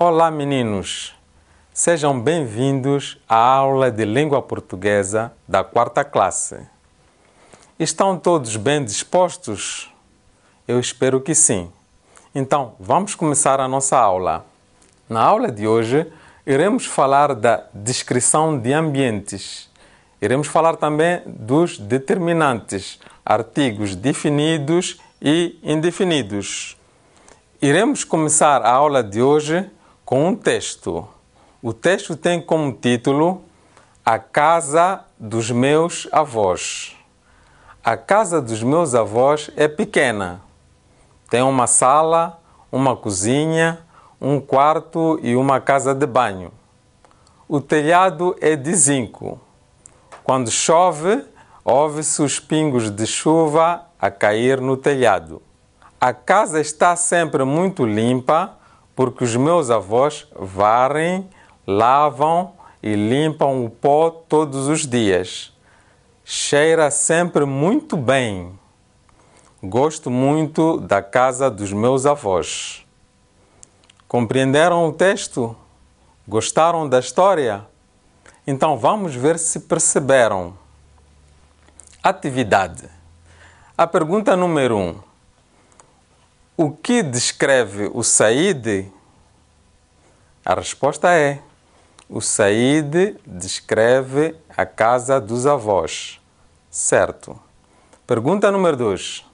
Olá, meninos! Sejam bem-vindos à aula de língua portuguesa da quarta classe. Estão todos bem dispostos? Eu espero que sim. Então, vamos começar a nossa aula. Na aula de hoje, iremos falar da descrição de ambientes. Iremos falar também dos determinantes, artigos definidos e indefinidos. Iremos começar a aula de hoje com um texto. O texto tem como título A Casa dos Meus Avós. A casa dos meus avós é pequena. Tem uma sala, uma cozinha, um quarto e uma casa de banho. O telhado é de zinco. Quando chove, ouve-se os pingos de chuva a cair no telhado. A casa está sempre muito limpa porque os meus avós varrem, lavam e limpam o pó todos os dias. Cheira sempre muito bem. Gosto muito da casa dos meus avós. Compreenderam o texto? Gostaram da história? Então vamos ver se perceberam. Atividade. A pergunta número 1. Um. O que descreve o Said? A resposta é: o Said descreve a casa dos avós. Certo. Pergunta número 2.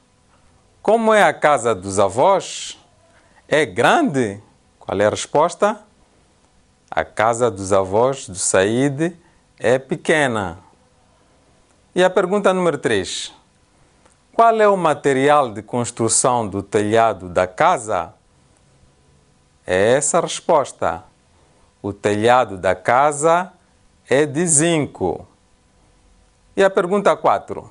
Como é a casa dos avós? É grande? Qual é a resposta? A casa dos avós do Said é pequena. E a pergunta número 3. Qual é o material de construção do telhado da casa? É essa a resposta. O telhado da casa é de zinco. E a pergunta 4.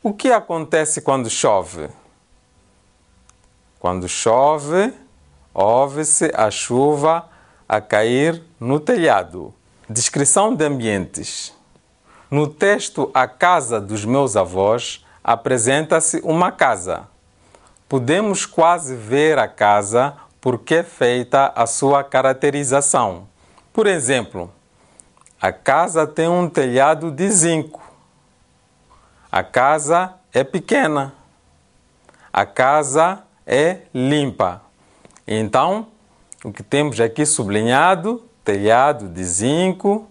O que acontece quando chove? Quando chove, ouve-se a chuva a cair no telhado. Descrição de ambientes. No texto A Casa dos Meus Avós, apresenta-se uma casa. Podemos quase ver a casa porque é feita a sua caracterização. Por exemplo, a casa tem um telhado de zinco. A casa é pequena. A casa é limpa. Então, o que temos aqui sublinhado, telhado de zinco,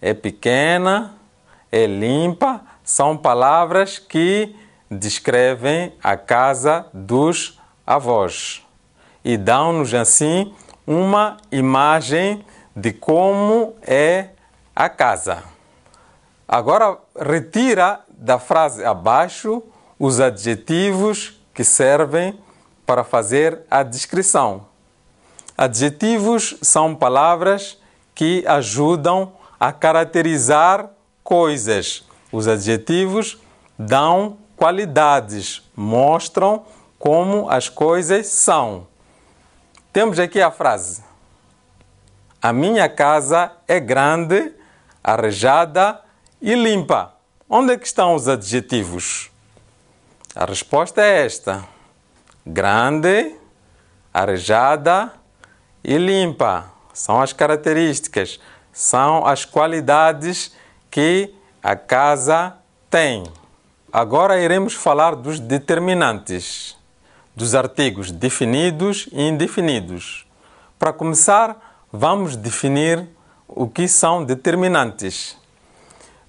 é pequena, é limpa, são palavras que descrevem a casa dos avós e dão-nos assim uma imagem de como é a casa. Agora retira da frase abaixo os adjetivos que servem para fazer a descrição. Adjetivos são palavras que ajudam a caracterizar coisas os adjetivos dão qualidades, mostram como as coisas são. Temos aqui a frase: A minha casa é grande, arejada e limpa. Onde é que estão os adjetivos? A resposta é esta: grande, arejada e limpa. São as características, são as qualidades que a casa tem. Agora iremos falar dos determinantes, dos artigos definidos e indefinidos. Para começar, vamos definir o que são determinantes.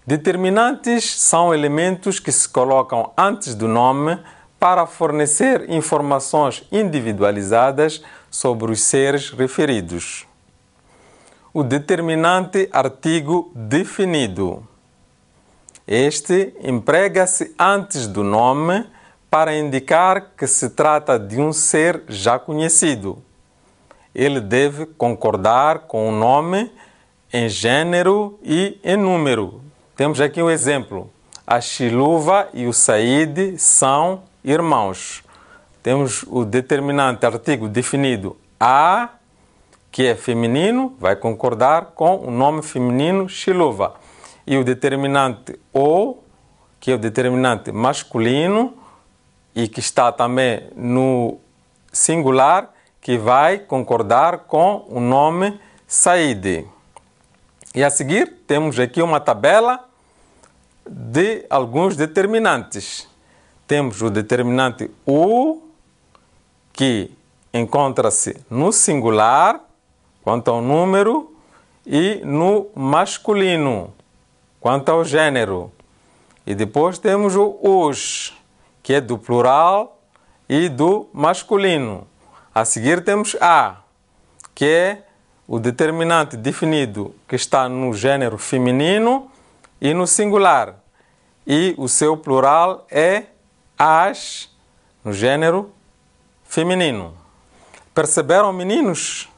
Determinantes são elementos que se colocam antes do nome para fornecer informações individualizadas sobre os seres referidos. O determinante artigo definido este emprega-se antes do nome para indicar que se trata de um ser já conhecido. Ele deve concordar com o nome em gênero e em número. Temos aqui um exemplo. A Shiluva e o Said são irmãos. Temos o determinante artigo definido a, que é feminino, vai concordar com o nome feminino Shiluva e o determinante O, que é o determinante masculino e que está também no singular, que vai concordar com o nome Saide. E a seguir temos aqui uma tabela de alguns determinantes. Temos o determinante U, que encontra-se no singular, quanto ao número, e no masculino, quanto ao gênero. E depois temos o os, que é do plural e do masculino. A seguir temos a, que é o determinante definido que está no gênero feminino e no singular. E o seu plural é as, no gênero feminino. Perceberam, meninos?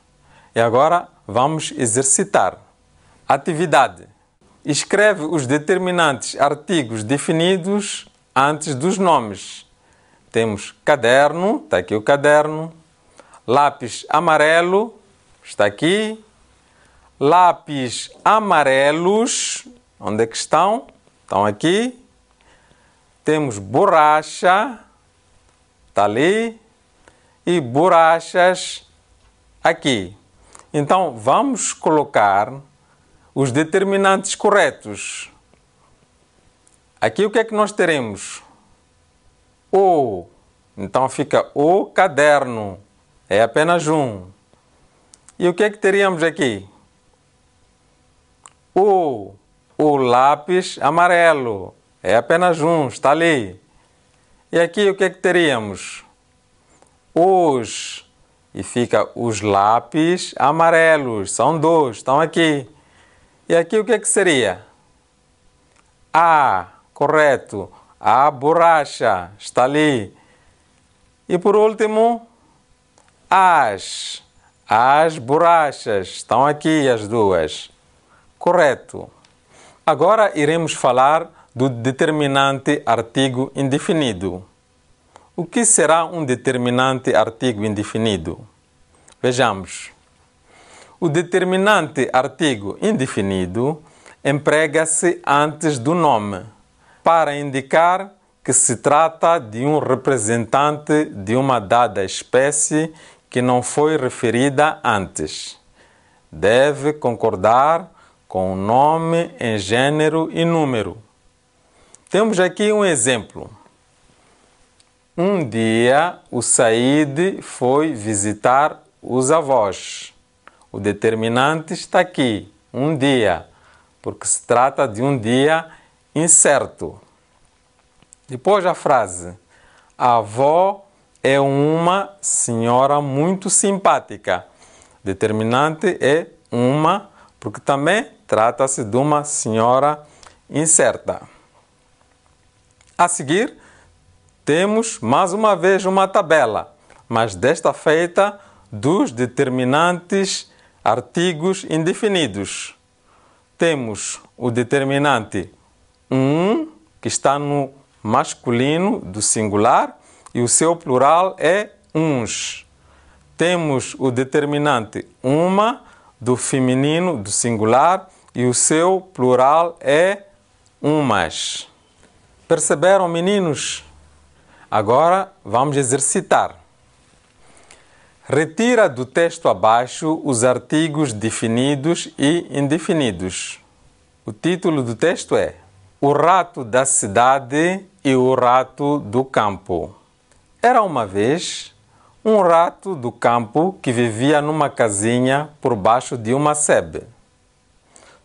E agora vamos exercitar. Atividade escreve os determinantes artigos definidos antes dos nomes. Temos caderno, está aqui o caderno, lápis amarelo, está aqui, lápis amarelos, onde é que estão? Estão aqui. Temos borracha, está ali, e borrachas aqui. Então vamos colocar os determinantes corretos, aqui o que é que nós teremos? O. Então fica o caderno. É apenas um. E o que é que teríamos aqui? O. O lápis amarelo. É apenas um, está ali. E aqui o que é que teríamos? Os. E fica os lápis amarelos. São dois, estão aqui. E aqui o que, é que seria? A, correto. A borracha está ali. E por último, as. As borrachas estão aqui as duas. Correto. Agora iremos falar do determinante artigo indefinido. O que será um determinante artigo indefinido? Vejamos. O determinante artigo indefinido emprega-se antes do nome para indicar que se trata de um representante de uma dada espécie que não foi referida antes. Deve concordar com o nome em gênero e número. Temos aqui um exemplo. Um dia o Said foi visitar os avós. O determinante está aqui, um dia, porque se trata de um dia incerto. Depois a frase: A avó é uma senhora muito simpática. Determinante é uma, porque também trata-se de uma senhora incerta. A seguir, temos mais uma vez uma tabela, mas desta feita dos determinantes artigos indefinidos. Temos o determinante um, que está no masculino do singular e o seu plural é uns. Temos o determinante uma do feminino do singular e o seu plural é umas. Perceberam, meninos? Agora vamos exercitar. Retira do texto abaixo os artigos definidos e indefinidos. O título do texto é O rato da cidade e o rato do campo. Era uma vez um rato do campo que vivia numa casinha por baixo de uma sebe.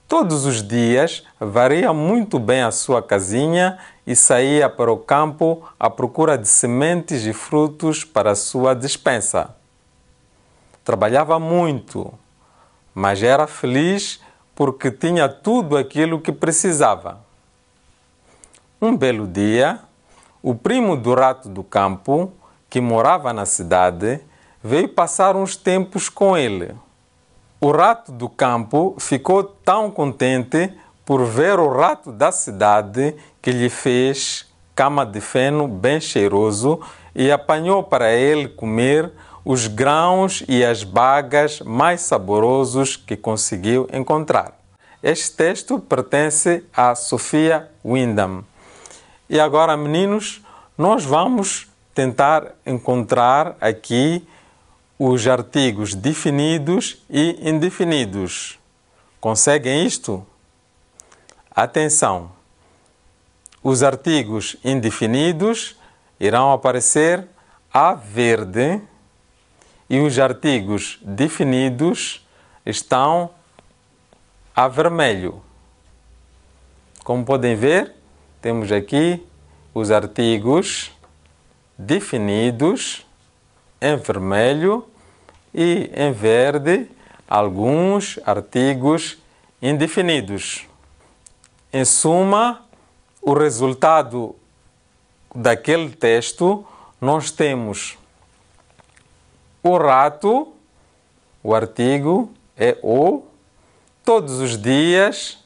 Todos os dias varia muito bem a sua casinha e saía para o campo à procura de sementes e frutos para a sua despensa trabalhava muito, mas era feliz porque tinha tudo aquilo que precisava. Um belo dia, o primo do rato do campo, que morava na cidade, veio passar uns tempos com ele. O rato do campo ficou tão contente por ver o rato da cidade que lhe fez cama de feno bem cheiroso e apanhou para ele comer os grãos e as bagas mais saborosos que conseguiu encontrar. Este texto pertence a Sofia Windham. E agora, meninos, nós vamos tentar encontrar aqui os artigos definidos e indefinidos. Conseguem isto? Atenção! Os artigos indefinidos irão aparecer a verde e os artigos definidos estão a vermelho. Como podem ver, temos aqui os artigos definidos em vermelho e em verde alguns artigos indefinidos. Em suma, o resultado daquele texto nós temos o rato, o artigo é o, todos os dias,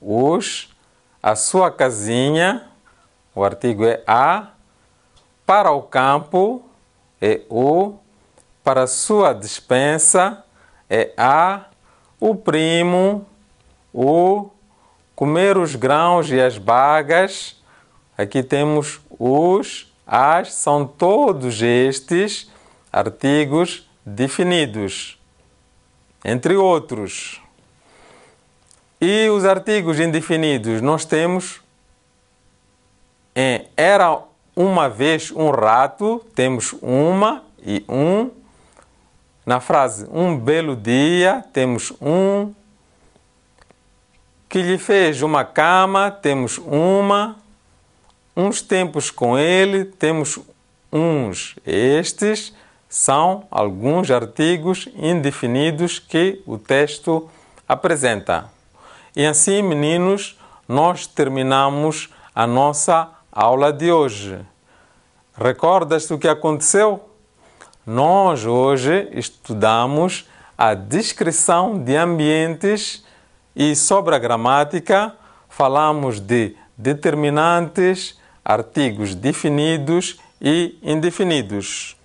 os, a sua casinha, o artigo é a, para o campo é o, para a sua despensa é a, o primo, o, comer os grãos e as bagas, aqui temos os, as, são todos estes artigos definidos, entre outros. E os artigos indefinidos nós temos em era uma vez um rato, temos uma e um. Na frase um belo dia, temos um. Que lhe fez uma cama, temos uma. Uns tempos com ele, temos uns estes são alguns artigos indefinidos que o texto apresenta. E assim, meninos, nós terminamos a nossa aula de hoje. recordas o que aconteceu? Nós hoje estudamos a descrição de ambientes e sobre a gramática falamos de determinantes, artigos definidos e indefinidos.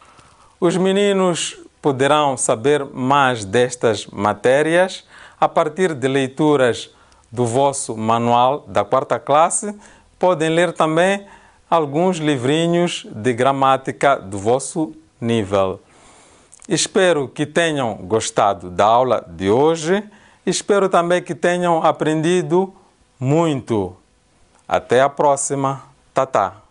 Os meninos poderão saber mais destas matérias a partir de leituras do vosso manual da quarta classe. Podem ler também alguns livrinhos de gramática do vosso nível. Espero que tenham gostado da aula de hoje. Espero também que tenham aprendido muito. Até a próxima. Tata.